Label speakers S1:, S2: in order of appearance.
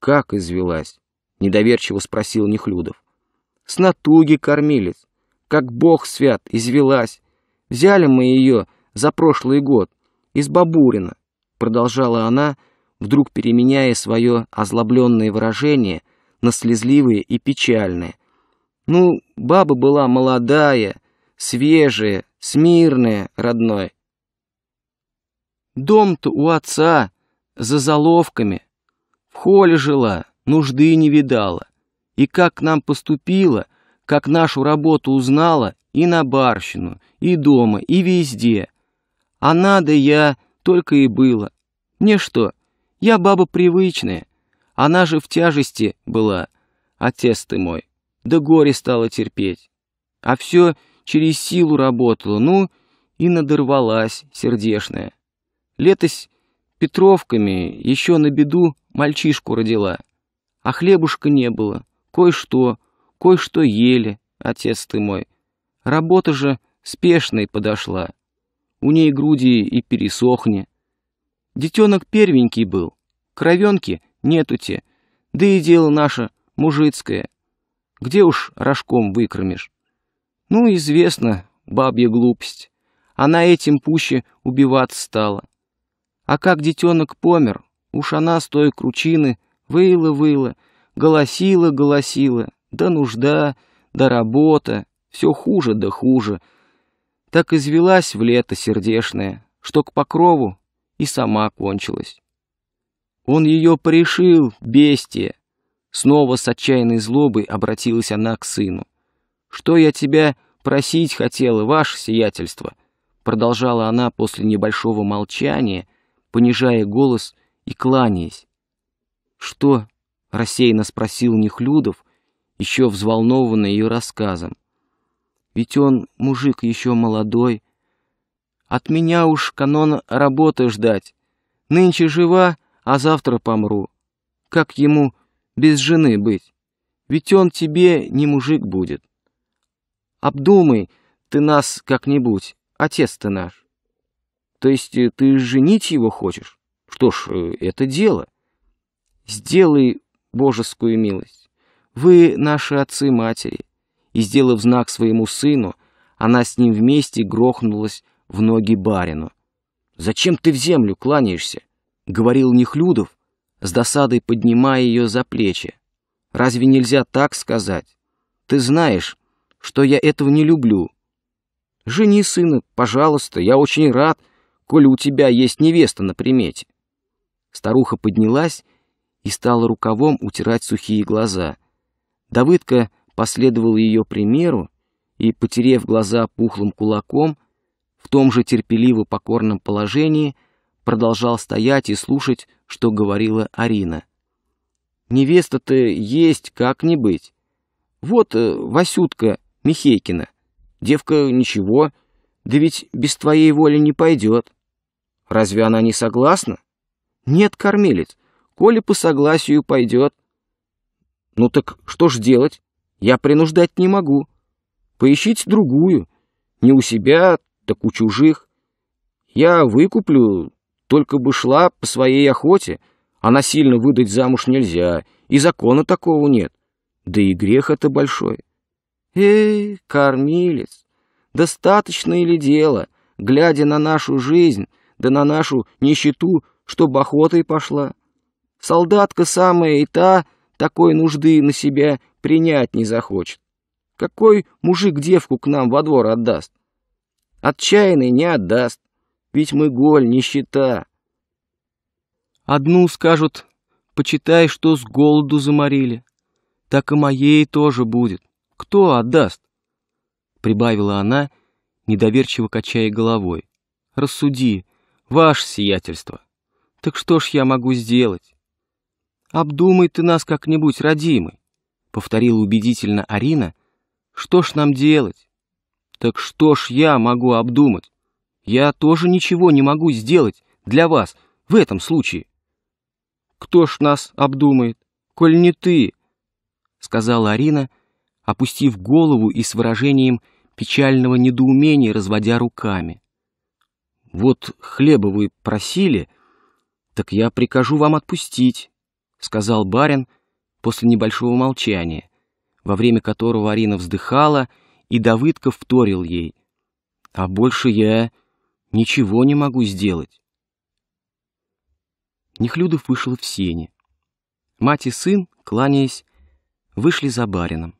S1: «Как извелась?» — недоверчиво спросил Нехлюдов. «С натуги кормилец. Как бог свят, извелась. Взяли мы ее за прошлый год из Бабурина», — продолжала она, вдруг переменяя свое озлобленное выражение на слезливое и печальное. «Ну, баба была молодая, свежая, смирная, родной. Дом-то у отца, за заловками». В холе жила, нужды не видала. И как к нам поступила, как нашу работу узнала, и на барщину, и дома, и везде. А надо я только и было. Мне что, я баба привычная, она же в тяжести была, отец ты мой. Да горе стало терпеть. А все через силу работала, ну, и надорвалась сердешная. Летось Петровками еще на беду мальчишку родила. А хлебушка не было, кое-что, кое-что ели, отец ты мой. Работа же спешной подошла. У ней груди и пересохни. Детенок первенький был, кровенки нету те, да и дело наше мужицкое. Где уж рожком выкормишь? Ну, известно, бабья глупость. Она этим пуще убиваться стала. А как детенок помер, Уж она с той кручины выла-выла, голосила-голосила, да нужда, да работа, все хуже да хуже. Так извелась в лето сердешное, что к покрову и сама кончилась. Он ее порешил, бестия. Снова с отчаянной злобой обратилась она к сыну. «Что я тебя просить хотела, ваше сиятельство?» Продолжала она после небольшого молчания, понижая голос и кланяясь. «Что?» — рассеянно спросил Нехлюдов, еще взволнованный ее рассказом. «Ведь он мужик еще молодой. От меня уж канон работы ждать. Нынче жива, а завтра помру. Как ему без жены быть? Ведь он тебе не мужик будет. Обдумай ты нас как-нибудь, отец ты наш. То есть ты женить его хочешь?» Что ж, э, это дело. Сделай божескую милость. Вы наши отцы-матери. И, сделав знак своему сыну, она с ним вместе грохнулась в ноги барину. «Зачем ты в землю кланяешься?» — говорил Нехлюдов, с досадой поднимая ее за плечи. «Разве нельзя так сказать? Ты знаешь, что я этого не люблю. Жени сына, пожалуйста, я очень рад, коли у тебя есть невеста на примете. Старуха поднялась и стала рукавом утирать сухие глаза. Давыдка последовал ее примеру и, потерев глаза пухлым кулаком, в том же терпеливо покорном положении продолжал стоять и слушать, что говорила Арина. «Невеста-то есть, как не быть. Вот э, Васютка Михейкина. Девка ничего, да ведь без твоей воли не пойдет. Разве она не согласна?» «Нет, кормилец, коли по согласию пойдет». «Ну так что ж делать? Я принуждать не могу. Поищите другую. Не у себя, так у чужих. Я выкуплю, только бы шла по своей охоте, а насильно выдать замуж нельзя, и закона такого нет. Да и грех это большой. Эй, кормилец, достаточно ли дело, глядя на нашу жизнь, да на нашу нищету, Чтоб чтобы и пошла. Солдатка самая и та такой нужды на себя принять не захочет. Какой мужик девку к нам во двор отдаст? Отчаянный не отдаст, ведь мы голь, нищета. Одну скажут, почитай, что с голоду заморили. Так и моей тоже будет. Кто отдаст? Прибавила она, недоверчиво качая головой. Рассуди, ваше сиятельство. Так что ж я могу сделать? Обдумай ты нас как-нибудь, родимый, повторила убедительно Арина. Что ж нам делать? Так что ж я могу обдумать? Я тоже ничего не могу сделать для вас в этом случае. Кто ж нас обдумает, коль не ты, сказала Арина, опустив голову и с выражением печального недоумения разводя руками. Вот хлебовые просили, — «Так я прикажу вам отпустить», — сказал барин после небольшого молчания, во время которого Арина вздыхала, и Давыдков вторил ей. «А больше я ничего не могу сделать». Нехлюдов вышел в сени. Мать и сын, кланяясь, вышли за барином.